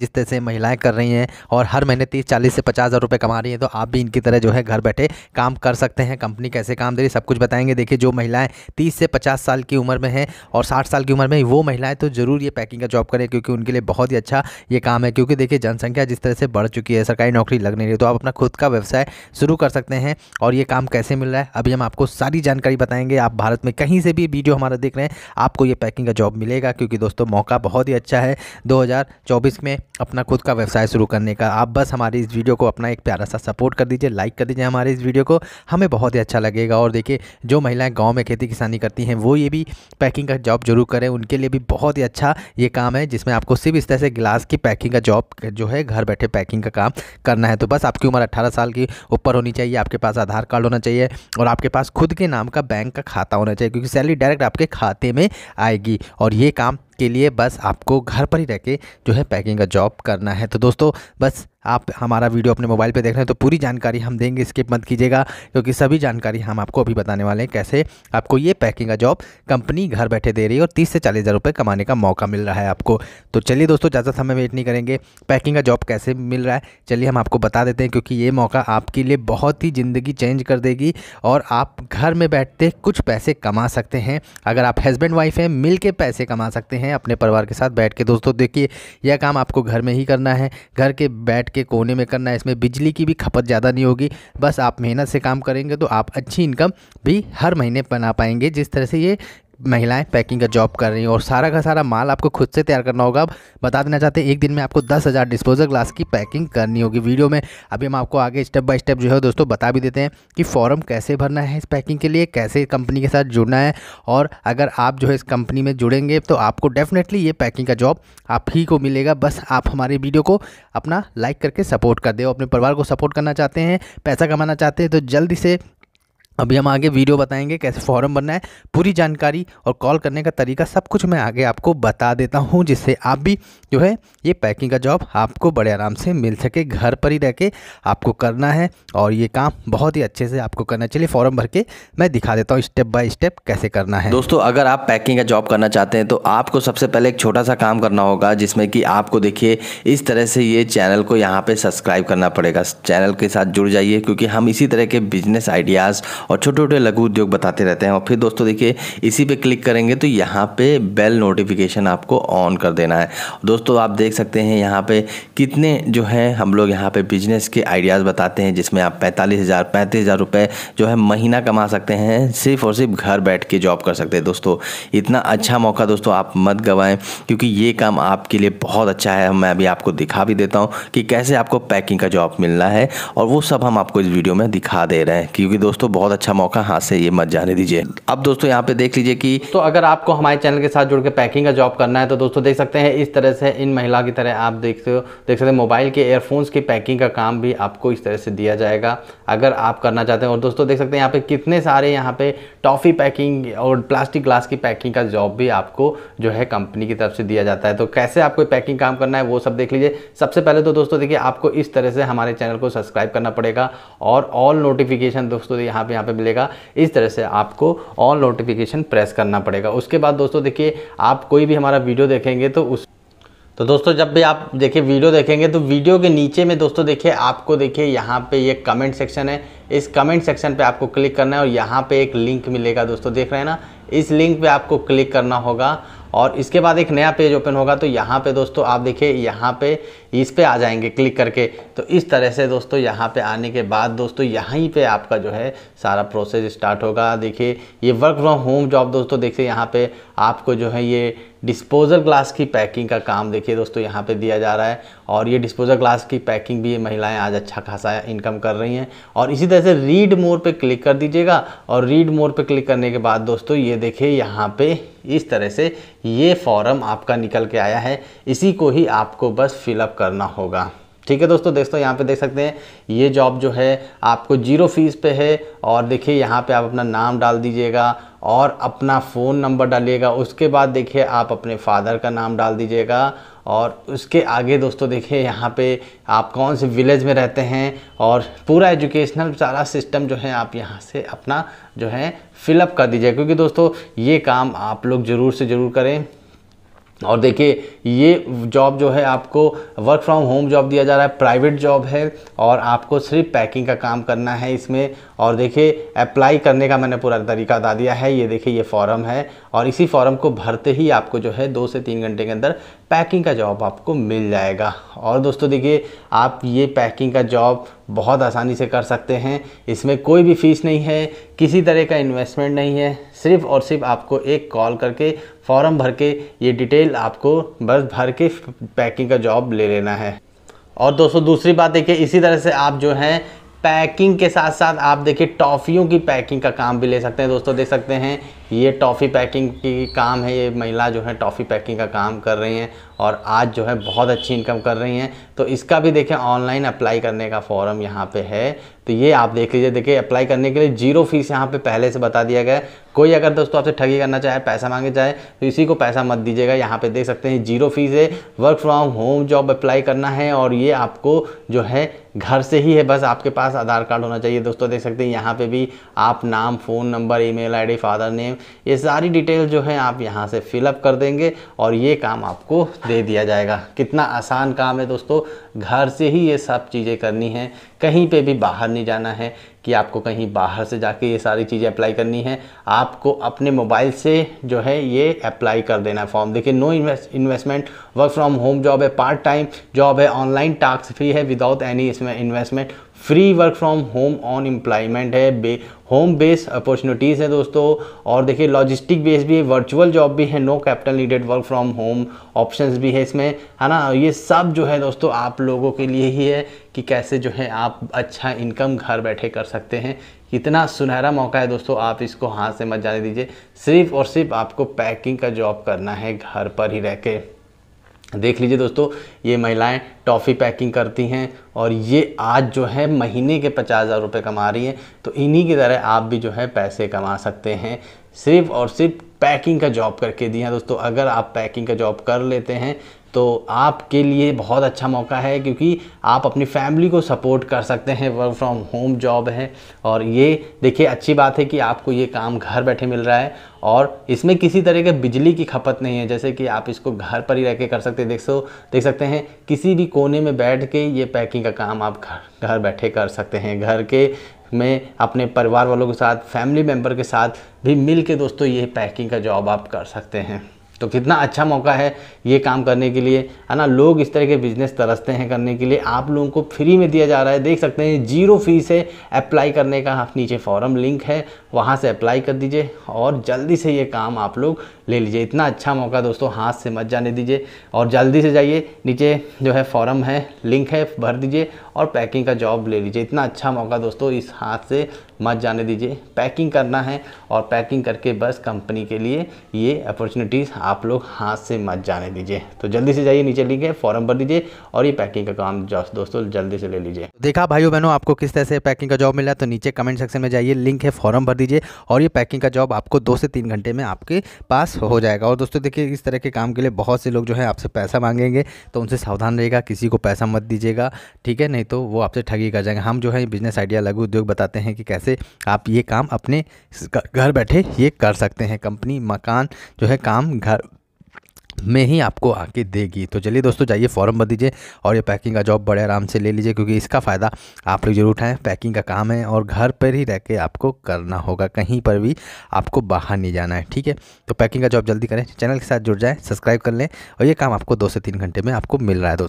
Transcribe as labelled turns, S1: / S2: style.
S1: जिस तरह से महिलाएं कर रही हैं और हर महीने तीस चालीस से पचास हज़ार रुपये कमा रही हैं तो आप भी इनकी तरह जो है घर बैठे काम कर सकते हैं कंपनी कैसे काम दे रही सब कुछ बताएंगे देखिए जो महिलाएं तीस से पचास साल की उम्र में हैं और साठ साल की उम्र में वो महिलाएं तो ज़रूर ये पैकिंग का जॉब करें क्योंकि उनके लिए बहुत ही अच्छा ये काम है क्योंकि देखिए जनसंख्या जिस तरह से बढ़ चुकी है सरकारी नौकरी लग नहीं रही तो आप अपना खुद का व्यवसाय शुरू कर सकते हैं और ये काम कैसे मिल रहा है अभी हम आपको सारी जानकारी बताएंगे आप भारत में कहीं से भी वीडियो हमारा देख रहे हैं आपको ये पैकिंग का जॉब मिलेगा क्योंकि दोस्तों मौका बहुत ही अच्छा है दो में अपना खुद का व्यवसाय शुरू करने का आप बस हमारी इस वीडियो को अपना एक प्यारा सा सपोर्ट कर दीजिए लाइक कर दीजिए हमारे इस वीडियो को हमें बहुत ही अच्छा लगेगा और देखिए जो महिलाएं गांव में खेती किसानी करती हैं वो ये भी पैकिंग का जॉब जरूर करें उनके लिए भी बहुत ही अच्छा ये काम है जिसमें आपको सिर्फ इस तरह से गिलास की पैकिंग का जॉब जो है घर बैठे पैकिंग का काम करना है तो बस आपकी उम्र अट्ठारह साल की ऊपर होनी चाहिए आपके पास आधार कार्ड होना चाहिए और आपके पास खुद के नाम का बैंक का खाता होना चाहिए क्योंकि सैलरी डायरेक्ट आपके खाते में आएगी और ये काम के लिए बस आपको घर पर ही रह के जो है पैकिंग का जॉब करना है तो दोस्तों बस आप हमारा वीडियो अपने मोबाइल पर देख रहे हैं तो पूरी जानकारी हम देंगे स्किप मत कीजिएगा क्योंकि सभी जानकारी हम आपको अभी बताने वाले हैं कैसे आपको ये पैकिंग का जॉब कंपनी घर बैठे दे रही है और तीस से चालीस हज़ार कमाने का मौका मिल रहा है आपको तो चलिए दोस्तों ज़्यादा समय वेट नहीं करेंगे पैकिंग का जॉब कैसे मिल रहा है चलिए हम आपको बता देते हैं क्योंकि ये मौका आपके लिए बहुत ही ज़िंदगी चेंज कर देगी और आप घर में बैठते कुछ पैसे कमा सकते हैं अगर आप हस्बैंड वाइफ हैं मिल के पैसे कमा सकते हैं अपने परिवार के साथ बैठ के दोस्तों देखिए यह काम आपको घर में ही करना है घर के बैठ के के कोने में करना है इसमें बिजली की भी खपत ज़्यादा नहीं होगी बस आप मेहनत से काम करेंगे तो आप अच्छी इनकम भी हर महीने बना पाएंगे जिस तरह से ये महिलाएं पैकिंग का जॉब कर रही हैं और सारा का सारा माल आपको खुद से तैयार करना होगा बता देना चाहते हैं एक दिन में आपको दस हज़ार डिस्पोजल ग्लास की पैकिंग करनी होगी वीडियो में अभी हम आपको आगे स्टेप बाय स्टेप जो है दोस्तों बता भी देते हैं कि फॉर्म कैसे भरना है इस पैकिंग के लिए कैसे कंपनी के साथ जुड़ना है और अगर आप जो है इस कंपनी में जुड़ेंगे तो आपको डेफिनेटली ये पैकिंग का जॉब आप ही को मिलेगा बस आप हमारे वीडियो को अपना लाइक करके सपोर्ट कर दे अपने परिवार को सपोर्ट करना चाहते हैं पैसा कमाना चाहते हैं तो जल्दी से अभी हम आगे वीडियो बताएंगे कैसे फॉर्म बनना है पूरी जानकारी और कॉल करने का तरीका सब कुछ मैं आगे आपको बता देता हूँ जिससे आप भी जो है ये पैकिंग का जॉब आपको बड़े आराम से मिल सके घर पर ही रह के आपको करना है और ये काम बहुत ही अच्छे से आपको करना चाहिए फॉर्म भर के मैं दिखा देता हूँ स्टेप बाय स्टेप कैसे करना है दोस्तों अगर आप पैकिंग का जॉब करना चाहते हैं तो आपको सबसे पहले एक छोटा सा काम करना होगा जिसमें कि आपको देखिए इस तरह से ये चैनल को यहाँ पर सब्सक्राइब करना पड़ेगा चैनल के साथ जुड़ जाइए क्योंकि हम इसी तरह के बिजनेस आइडियाज़ और छोटे छोटे लघु उद्योग बताते रहते हैं और फिर दोस्तों देखिए इसी पे क्लिक करेंगे तो यहाँ पे बेल नोटिफिकेशन आपको ऑन कर देना है दोस्तों आप देख सकते हैं यहाँ पे कितने जो है हम लोग यहाँ पे बिजनेस के आइडियाज़ बताते हैं जिसमें आप पैंतालीस हज़ार पैंतीस हज़ार रुपये जो है महीना कमा सकते हैं सिर्फ और सिर्फ घर बैठ के जॉब कर सकते हैं दोस्तों इतना अच्छा मौका दोस्तों आप मत गवाएं क्योंकि ये काम आपके लिए बहुत अच्छा है मैं अभी आपको दिखा भी देता हूँ कि कैसे आपको पैकिंग का जॉब मिलना है और वो सब हम आपको इस वीडियो में दिखा दे रहे हैं क्योंकि दोस्तों बहुत अच्छा मौका हाथ से ये मत जाने दीजिए अब दोस्तों यहाँ पे देख लीजिए कि तो अगर आपको हमारे चैनल के साथ जुड़ के पैकिंग का जॉब करना है तो दोस्तों देख सकते हैं इस तरह से इन महिला की तरह आप देखते हो देख सकते हैं मोबाइल के एयरफोन्स की पैकिंग का काम भी आपको इस तरह से दिया जाएगा अगर आप करना चाहते हैं और दोस्तों देख सकते हैं यहाँ पे कितने सारे यहाँ पे टॉफ़ी पैकिंग और प्लास्टिक ग्लास की पैकिंग का जॉब भी आपको जो है कंपनी की तरफ से दिया जाता है तो कैसे आपको पैकिंग काम करना है वो सब देख लीजिए सबसे पहले तो दोस्तों देखिए आपको इस तरह से हमारे चैनल को सब्सक्राइब करना पड़ेगा और ऑल नोटिफिकेशन दोस्तों यहाँ पे यहाँ पे मिलेगा इस तरह से आपको ऑल नोटिफिकेशन प्रेस करना पड़ेगा उसके बाद दोस्तों देखिए आप कोई भी हमारा वीडियो देखेंगे तो उस तो दोस्तों जब भी आप देखिए वीडियो देखेंगे तो वीडियो के नीचे में दोस्तों देखिए आपको देखिए यहाँ पे ये कमेंट सेक्शन है इस कमेंट सेक्शन पे आपको क्लिक करना है और यहाँ पे एक लिंक मिलेगा दोस्तों देख रहे हैं ना इस लिंक पे आपको क्लिक करना होगा और इसके बाद एक नया पेज ओपन होगा तो यहाँ पे दोस्तों आप देखिए यहाँ पे इस पे आ जाएंगे क्लिक करके तो इस तरह से दोस्तों यहाँ पे आने के बाद दोस्तों यहीं पे आपका जो है सारा प्रोसेस स्टार्ट होगा देखिए ये वर्क फ्रॉम होम जॉब दोस्तों देखिए यहाँ पे आपको जो है ये डिस्पोजल ग्लास की पैकिंग का काम देखिए दोस्तों यहाँ पे दिया जा रहा है और ये डिस्पोजल ग्लास की पैकिंग भी ये महिलाएँ आज अच्छा खासा इनकम कर रही हैं और इसी तरह से रीड मोर पे क्लिक कर दीजिएगा और रीड मोर पे क्लिक करने के बाद दोस्तों ये देखिए यहाँ पे इस तरह से ये फॉर्म आपका निकल के आया है इसी को ही आपको बस फिलअप करना होगा ठीक है दोस्तों दोस्तों यहाँ पे देख सकते हैं ये जॉब जो है आपको जीरो फीस पे है और देखिए यहाँ पे आप अपना नाम डाल दीजिएगा और अपना फ़ोन नंबर डालिएगा उसके बाद देखिए आप अपने फादर का नाम डाल दीजिएगा और उसके आगे दोस्तों देखिए यहाँ पे आप कौन से विलेज में रहते हैं और पूरा एजुकेशनल सारा सिस्टम जो है आप यहाँ से अपना जो है फिलअप कर दीजिए क्योंकि दोस्तों ये काम आप लोग ज़रूर से ज़रूर करें और देखिए ये जॉब जो है आपको वर्क फ्रॉम होम जॉब दिया जा रहा है प्राइवेट जॉब है और आपको सिर्फ पैकिंग का काम करना है इसमें और देखिए अप्लाई करने का मैंने पूरा तरीका बता दिया है ये देखिए ये फॉर्म है और इसी फॉर्म को भरते ही आपको जो है दो से तीन घंटे के अंदर पैकिंग का जॉब आपको मिल जाएगा और दोस्तों देखिए आप ये पैकिंग का जॉब बहुत आसानी से कर सकते हैं इसमें कोई भी फीस नहीं है किसी तरह का इन्वेस्टमेंट नहीं है सिर्फ और सिर्फ आपको एक कॉल करके फॉर्म भर के ये डिटेल आपको बस भर के पैकिंग का जॉब ले लेना है और दोस्तों दूसरी बात देखिए इसी तरह से आप जो हैं पैकिंग के साथ साथ आप देखिए टॉफ़ियों की पैकिंग का काम भी ले सकते हैं दोस्तों देख सकते हैं ये टॉफ़ी पैकिंग की काम है ये महिला जो है टॉफ़ी पैकिंग का काम कर रही हैं और आज जो है बहुत अच्छी इनकम कर रही हैं तो इसका भी देखें ऑनलाइन अप्लाई करने का फॉर्म यहाँ पे है तो ये आप देख लीजिए देखिए अप्लाई करने के लिए जीरो फीस यहाँ पे पहले से बता दिया गया है कोई अगर दोस्तों आपसे ठगी करना चाहे पैसा मांगे चाहे तो इसी को पैसा मत दीजिएगा यहाँ पे देख सकते हैं जीरो फीस है work from home job apply करना है और ये आपको जो है घर से ही है बस आपके पास आधार कार्ड होना चाहिए दोस्तों देख सकते हैं यहाँ पे भी आप नाम phone number email ID father name ये सारी डिटेल जो है आप यहाँ से फिलअप कर देंगे और ये काम आपको दे दिया जाएगा कितना आसान काम है दोस्तों घर से ही ये सब चीज़ें करनी है कहीं पे भी बाहर नहीं जाना है कि आपको कहीं बाहर से जाके ये सारी चीज़ें अप्लाई करनी है आपको अपने मोबाइल से जो है ये अप्लाई कर देना है फॉर्म देखिए no investment work from home job है पार्ट टाइम जॉब है ऑनलाइन टास्क फ्री है विदाउट एनी इसमें investment free work from home on employment है बे होम बेस अपॉर्चुनिटीज़ है दोस्तों और देखिए लॉजिस्टिक बेस भी है वर्चुअल जॉब भी है no capital needed work from home options भी है इसमें है ना ये सब जो है दोस्तों आप लोगों के लिए ही है कि कैसे जो है आप अच्छा इनकम घर बैठे कर सकते हैं कितना सुनहरा मौका है दोस्तों आप इसको हाथ से मत जाने दीजिए सिर्फ और सिर्फ आपको पैकिंग का जॉब करना है घर पर ही रह के देख लीजिए दोस्तों ये महिलाएं टॉफ़ी पैकिंग करती हैं और ये आज जो है महीने के पचास हज़ार रुपये कमा रही हैं तो इन्हीं की तरह आप भी जो है पैसे कमा सकते हैं सिर्फ और सिर्फ पैकिंग का जॉब करके दिया हैं दोस्तों अगर आप पैकिंग का जॉब कर लेते हैं तो आपके लिए बहुत अच्छा मौका है क्योंकि आप अपनी फैमिली को सपोर्ट कर सकते हैं वर्क फ्रॉम होम जॉब है और ये देखिए अच्छी बात है कि आपको ये काम घर बैठे मिल रहा है और इसमें किसी तरह के बिजली की खपत नहीं है जैसे कि आप इसको घर पर ही रह के कर सकते देख सो देख सकते हैं किसी भी कोने में बैठ के ये पैकिंग का काम आप घर घर बैठे कर सकते हैं घर के में अपने परिवार वालों के साथ फैमिली मेम्बर के साथ भी मिल के दोस्तों ये पैकिंग का जॉब आप कर सकते हैं तो कितना अच्छा मौका है ये काम करने के लिए है ना लोग इस तरह के बिजनेस तरसते हैं करने के लिए आप लोगों को फ्री में दिया जा रहा है देख सकते हैं जीरो फीस है अप्लाई करने का नीचे फॉरम लिंक है वहाँ से अप्लाई कर दीजिए और जल्दी से ये काम आप लोग ले लीजिए इतना अच्छा मौका दोस्तों हाथ से मत जाने दीजिए और जल्दी से जाइए नीचे जो है फॉरम है लिंक है भर दीजिए और पैकिंग का जॉब ले लीजिए इतना अच्छा मौका दोस्तों इस हाथ से मत जाने दीजिए पैकिंग करना है और पैकिंग करके बस कंपनी के लिए ये अपॉर्चुनिटीज़ आप लोग हाथ से मत जाने दीजिए तो जल्दी से जाइए नीचे लिखे फॉर्म भर दीजिए और ये पैकिंग का काम दोस्तों जल्दी से ले लीजिए देखा भाइयों बहनों आपको किस तरह से पैकिंग का जॉब मिला तो नीचे कमेंट सेक्शन में जाइए लिंक है फॉर्म भर दीजिए और ये पैकिंग का जॉब आपको दो से तीन घंटे में आपके पास हो जाएगा और दोस्तों देखिए इस तरह के काम के लिए बहुत से लोग जो है आपसे पैसा मांगेंगे तो उनसे सावधान रहेगा किसी को पैसा मत दीजिएगा ठीक है नहीं तो वो आपसे ठगी कर जाएंगे हम जो है बिजनेस आइडिया लघु उद्योग बताते हैं कि कैसे से आप ये काम अपने घर बैठे ये कर सकते हैं कंपनी मकान जो है काम घर में ही आपको आके देगी तो चलिए दोस्तों जाइए फॉर्म भर दीजिए और ये पैकिंग का जॉब बड़े आराम से ले लीजिए क्योंकि इसका फ़ायदा आप लोग जरूर उठाएं पैकिंग का काम है और घर पर ही रह के आपको करना होगा कहीं पर भी आपको बाहर नहीं जाना है ठीक है तो पैकिंग का जॉब जल्दी करें चैनल के साथ जुड़ जाएँ सब्सक्राइब कर लें और ये काम आपको दो से तीन घंटे में आपको मिल रहा है दोस्तों